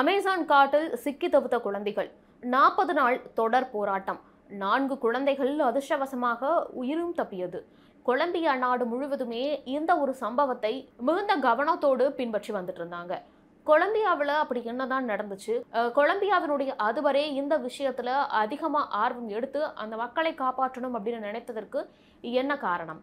Amazon காட்டில் சிக்கி தவித்த குழந்தைகள் நாற்பது நாள் தொடர் போராட்டம் நான்கு குழந்தைகள் அதிர்ஷ்டவசமாக உயிரும் தப்பியது கொலம்பியா நாடு முழுவதுமே இந்த ஒரு சம்பவத்தை மிகுந்த கவனத்தோடு பின்பற்றி வந்துட்டு இருந்தாங்க கொலம்பியாவில் அப்படி என்னதான் நடந்துச்சு கொலம்பியாவினுடைய அதுவரே இந்த விஷயத்தில் அதிகமாக ஆர்வம் எடுத்து அந்த மக்களை காப்பாற்றணும் அப்படின்னு நினைத்ததற்கு என்ன காரணம்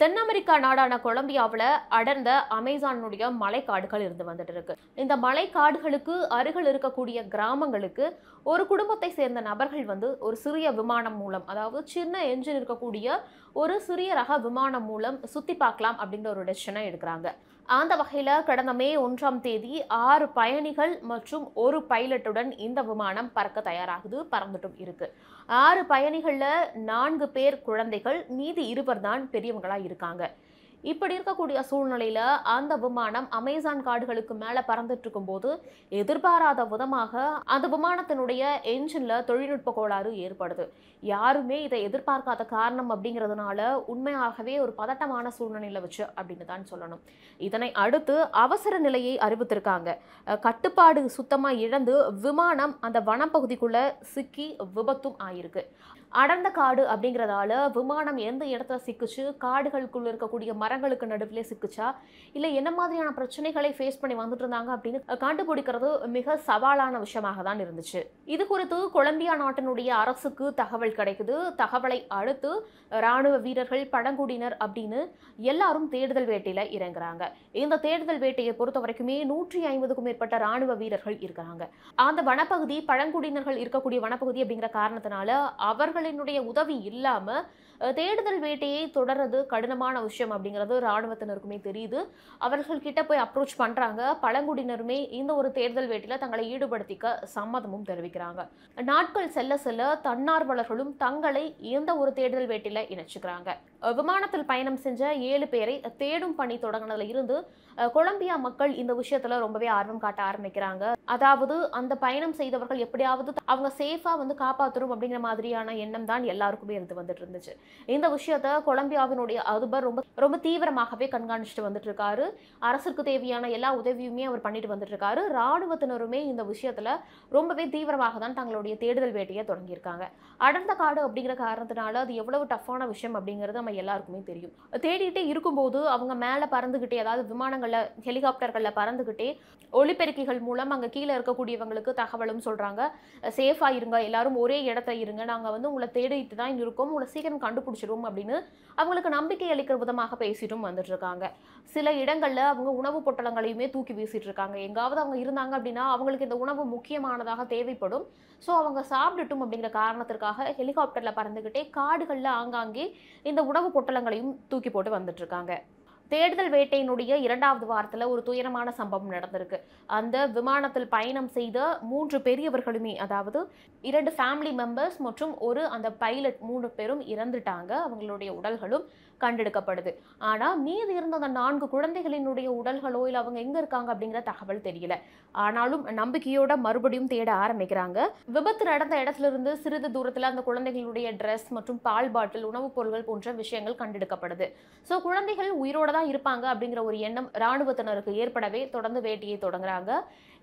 தென் அமெரிக்கா நாடான கொலம்பியாவில் அடர்ந்த அமேசானுடைய மலைக்காடுகள் இருந்து வந்துட்டு இருக்கு இந்த மலைக்காடுகளுக்கு அருகில் இருக்கக்கூடிய கிராமங்களுக்கு ஒரு குடும்பத்தை சேர்ந்த நபர்கள் வந்து ஒரு சிறிய விமானம் மூலம் அதாவது சின்ன என்ஜின் இருக்கக்கூடிய ஒரு சிறிய ரக விமானம் மூலம் சுற்றி பார்க்கலாம் அப்படிங்கிற ஒரு டெசிஷனை எடுக்கிறாங்க அந்த வகையில் கடந்த மே ஒன்றாம் தேதி ஆறு பயணிகள் மற்றும் ஒரு பைலட்டுடன் இந்த விமானம் பறக்க தயாராகுது பறந்துட்டும் இருக்கு ஆறு பயணிகளில் நான்கு பேர் குழந்தைகள் மீதி இருவர் தான் பெரியவங்களாக இருக்காங்க இப்படி இருக்கக்கூடிய சூழ்நிலையில் அந்த விமானம் அமேசான் காடுகளுக்கு மேலே பறந்துட்டு இருக்கும்போது எதிர்பாராத விதமாக அந்த விமானத்தினுடைய என்ஜினில் தொழில்நுட்ப கோளாறு ஏற்படுது யாருமே இதை எதிர்பார்க்காத காரணம் அப்படிங்கிறதுனால உண்மையாகவே ஒரு பதட்டமான சூழ்நிலையில் வச்சு அப்படின்னு தான் சொல்லணும் இதனை அடுத்து அவசர நிலையை அறிவித்திருக்காங்க கட்டுப்பாடு சுத்தமாக இழந்து விமானம் அந்த வனப்பகுதிக்குள்ளே சிக்கி விபத்தும் ஆயிருக்கு அடர்ந்த காடு அப்படிங்கிறதால விமானம் எந்த இடத்துல சிக்கிச்சு காடுகளுக்குள்ள இருக்கக்கூடிய மர மரங்களுக்கு நடுவில் சிக்குச்சா இல்லை என்ன மாதிரியான பிரச்சனைகளை ஃபேஸ் பண்ணி வந்துட்டு இருந்தாங்க அப்படின்னு கண்டுபிடிக்கிறது மிக சவாலான விஷயமாக தான் இருந்துச்சு இது குறித்து கொலம்பியா நாட்டினுடைய அரசுக்கு தகவல் கிடைக்குது தகவலை அடுத்து ராணுவ வீரர்கள் பழங்குடியினர் அப்படின்னு எல்லாரும் தேடுதல் வேட்டையில் இறங்குறாங்க இந்த தேடுதல் வேட்டையை பொறுத்த வரைக்குமே நூற்றி ஐம்பதுக்கும் மேற்பட்ட ராணுவ வீரர்கள் இருக்கிறாங்க அந்த வனப்பகுதி பழங்குடியினர்கள் இருக்கக்கூடிய வனப்பகுதி அப்படிங்கிற காரணத்தினால அவர்களினுடைய உதவி இல்லாமல் தேடுதல் வேட்டையை தொடர்றது கடினமான விஷயம் அப்படிங்கிற அப்படிங்கிறது இராணுவத்தினருக்குமே தெரியுது அவர்கள் கிட்ட போய் அப்ரோச் பண்ணுறாங்க பழங்குடியினருமே இந்த ஒரு தேர்தல் வேட்டியில் தங்களை ஈடுபடுத்திக்க சம்மதமும் தெரிவிக்கிறாங்க நாட்கள் செல்ல செல்ல தன்னார்வலர்களும் தங்களை எந்த ஒரு தேர்தல் வேட்டியில் இணைச்சுக்கிறாங்க விமானத்தில் பயணம் செஞ்ச ஏழு பேரை தேடும் பணி தொடங்கினதுல இருந்து கொலம்பியா மக்கள் இந்த விஷயத்துல ரொம்பவே ஆர்வம் காட்ட ஆரம்பிக்கிறாங்க அதாவது அந்த பயணம் செய்தவர்கள் எப்படியாவது அவங்க சேஃபா வந்து காப்பாற்றணும் அப்படிங்கிற மாதிரியான எண்ணம் தான் எல்லாருக்குமே இருந்து வந்துட்டு இருந்துச்சு இந்த விஷயத்த கொலம்பியாவினுடைய அதுபர் ரொம்ப ரொம்ப தீவிரமாகவே கண்காணிச்சுட்டு வந்துட்டு இருக்காரு அரசுக்கு தேவையான எல்லா உதவியுமே அவர் பண்ணிட்டு வந்துட்டு இருக்காரு ராணுவத்தினருமே இந்த விஷயத்துல ரொம்பவே தீவிரமாக தான் தங்களுடைய தேடுதல் வேட்டையை தொடங்கியிருக்காங்க அடர்ந்த காடு அப்படிங்கிற காரணத்தினால அது எவ்வளவு டஃப்பான விஷயம் அப்படிங்கிறது நம்ம எல்லாருக்குமே தெரியும் தேடிட்டே இருக்கும்போது அவங்க மேலே பறந்துக்கிட்டே அதாவது விமானங்களில் ஹெலிகாப்டர்களில் பறந்துக்கிட்டே ஒளிப்பெருக்கிகள் மூலம் அங்கே கீழே இருக்கக்கூடியவங்களுக்கு தகவலும் சொல்கிறாங்க சேஃபாக இருங்க எல்லாரும் ஒரே இடத்துல இருங்க நாங்கள் வந்து உங்களை தேடிட்டு தான் இருக்கோம் உங்களை சீக்கிரம் கண்டுபிடிச்சிருவோம் அப்படின்னு அவங்களுக்கு நம்பிக்கை அளிக்கிற விதமாக பேசிட்டும் வந்துட்டுருக்காங்க சில இடங்களில் அவங்க உணவு பொட்டலங்களையுமே தூக்கி வீசிட்டு இருக்காங்க எங்காவது அவங்க இருந்தாங்க அப்படின்னா அவங்களுக்கு இந்த உணவு முக்கியமானதாக தேவைப்படும் ஸோ அவங்க சாப்பிட்டுட்டும் அப்படிங்கிற காரணத்திற்காக ஹெலிகாப்டரில் பறந்துக்கிட்டே காடுகளில் ஆங்காங்கே இந்த உணவு உணவு பொட்டலங்களையும் தூக்கி போட்டு வந்துட்டு இருக்காங்க தேடுதல் வேட்டையினுடைய இரண்டாவது வாரத்தில் ஒரு துயரமான சம்பவம் நடந்திருக்கு அந்த விமானத்தில் பயணம் செய்த மூன்று பெரியவர்களுமே அதாவது இரண்டு ஃபேமிலி மெம்பர்ஸ் மற்றும் ஒரு அந்த பைலட் மூணு பேரும் இறந்துட்டாங்க அவங்களுடைய உடல்களும் கண்டெடுக்கப்படுது ஆனால் மீதி இருந்த அந்த நான்கு குழந்தைகளினுடைய உடல்களோ இல்லை அவங்க எங்கே இருக்காங்க அப்படிங்கிற தகவல் தெரியல ஆனாலும் நம்பிக்கையோட மறுபடியும் தேட ஆரம்பிக்கிறாங்க விபத்து நடந்த இடத்துலேருந்து சிறிது தூரத்தில் அந்த குழந்தைகளுடைய ட்ரெஸ் மற்றும் பால் பாட்டில் உணவுப் பொருட்கள் போன்ற விஷயங்கள் கண்டெடுக்கப்படுது ஸோ குழந்தைகள் உயிரோட தான் இருப்பாங்க அப்படிங்கிற ஒரு எண்ணம் இராணுவத்தினருக்கு ஏற்படவே தொடர்ந்து வேட்டையை தொடங்குறாங்க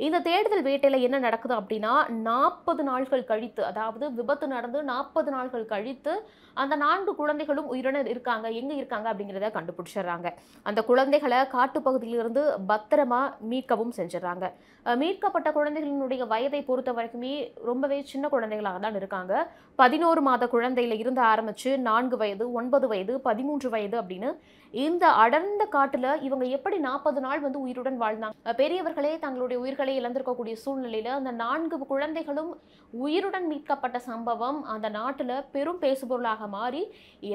இந்த தேடுதல் வேட்டையில் என்ன நடக்குது அப்படின்னா நாற்பது நாட்கள் கழித்து அதாவது விபத்து நடந்து நாற்பது நாட்கள் கழித்து அந்த நான்கு குழந்தைகளும் உயிரினர் இருக்காங்க எங்கே இருக்காங்க அப்படிங்கிறத கண்டுபிடிச்சிடுறாங்க அந்த குழந்தைகளை காட்டுப்பகுதியிலிருந்து பத்திரமா மீட்கவும் செஞ்சிடறாங்க மீட்கப்பட்ட குழந்தைகளினுடைய வயதை பொறுத்த வரைக்குமே ரொம்பவே சின்ன குழந்தைகளாக தான் இருக்காங்க பதினோரு மாத குழந்தையில இருந்து ஆரம்பித்து நான்கு வயது ஒன்பது வயது பதிமூன்று வயது அப்படின்னு இந்த அடர்ந்த காட்டுல இவங்க எப்படி நாற்பது நாள் வந்து உயிருடன் வாழ்ந்தாங்க பெரியவர்களே தங்களுடைய உயிர்களை இழந்திருக்கக்கூடிய சூழ்நிலையில அந்த நான்கு குழந்தைகளும் உயிருடன் மீட்கப்பட்ட சம்பவம் அந்த நாட்டுல பெரும் பேசுபொருளாக மாறி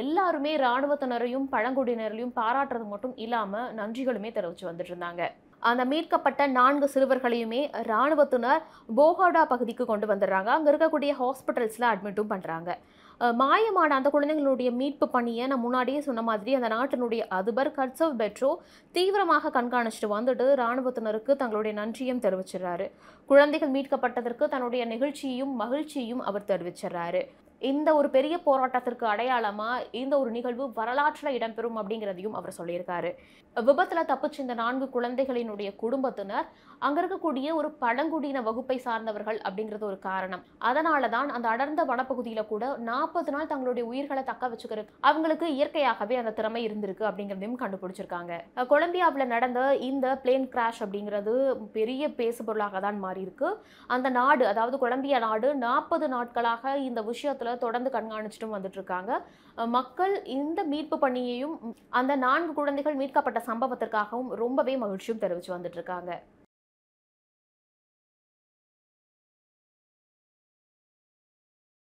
எல்லாருமே இராணுவத்தினரையும் பழங்குடியினரையும் பாராட்டுறது மட்டும் இல்லாம நன்றிகளுமே தெரிவிச்சு வந்துட்டு இருந்தாங்க அந்த மீட்கப்பட்ட நான்கு சிறுவர்களையுமே இராணுவத்தினர் போகோடா பகுதிக்கு கொண்டு வந்துடுறாங்க அங்கே இருக்கக்கூடிய ஹாஸ்பிட்டல்ஸில் அட்மிட்டும் பண்ணுறாங்க மாயமான அந்த குழந்தைங்களுடைய மீட்பு பணியை நான் முன்னாடியே சொன்ன மாதிரி அந்த நாட்டினுடைய அதிபர் கட்சவ் பெட்ரோ தீவிரமாக கண்காணிச்சுட்டு வந்துட்டு இராணுவத்தினருக்கு தங்களுடைய நன்றியும் தெரிவிச்சிடுறாரு குழந்தைகள் மீட்கப்பட்டதற்கு தன்னுடைய நிகழ்ச்சியும் மகிழ்ச்சியும் அவர் தெரிவிச்சிடுறாரு இந்த ஒரு பெரிய போராட்டத்திற்கு அடையாளமாக இந்த ஒரு நிகழ்வு வரலாற்றில் இடம்பெறும் அப்படிங்கிறதையும் அவர் சொல்லியிருக்காரு விபத்தில் தப்பிச்ச இந்த நான்கு குழந்தைகளினுடைய குடும்பத்தினர் அங்கே இருக்கக்கூடிய ஒரு பழங்குடியின வகுப்பை சார்ந்தவர்கள் அப்படிங்கிறது ஒரு காரணம் அதனால தான் அந்த அடர்ந்த வனப்பகுதியில் கூட நாற்பது நாள் தங்களுடைய உயிர்களை தக்க வச்சுக்கிற அவங்களுக்கு இயற்கையாகவே அந்த திறமை இருந்திருக்கு அப்படிங்கிறதையும் கண்டுபிடிச்சிருக்காங்க கொலம்பியாவில் நடந்த இந்த பிளேன் கிராஷ் அப்படிங்கிறது பெரிய பேசுபொருளாக தான் மாறி இருக்கு அந்த நாடு அதாவது கொலம்பியா நாடு நாற்பது நாட்களாக இந்த விஷயத்தில் அதை தொடர்ந்து கண்காணிச்சிட்டும் வந்துட்டுருக்காங்க மக்கள் இந்த மீட்பு பணியையும் அந்த நான்கு குழந்தைகள் மீட்கப்பட்ட சம்பவத்திற்காகவும் ரொம்பவே மகிழ்ச்சியும் தெரிவித்து வந்துட்டுருக்காங்க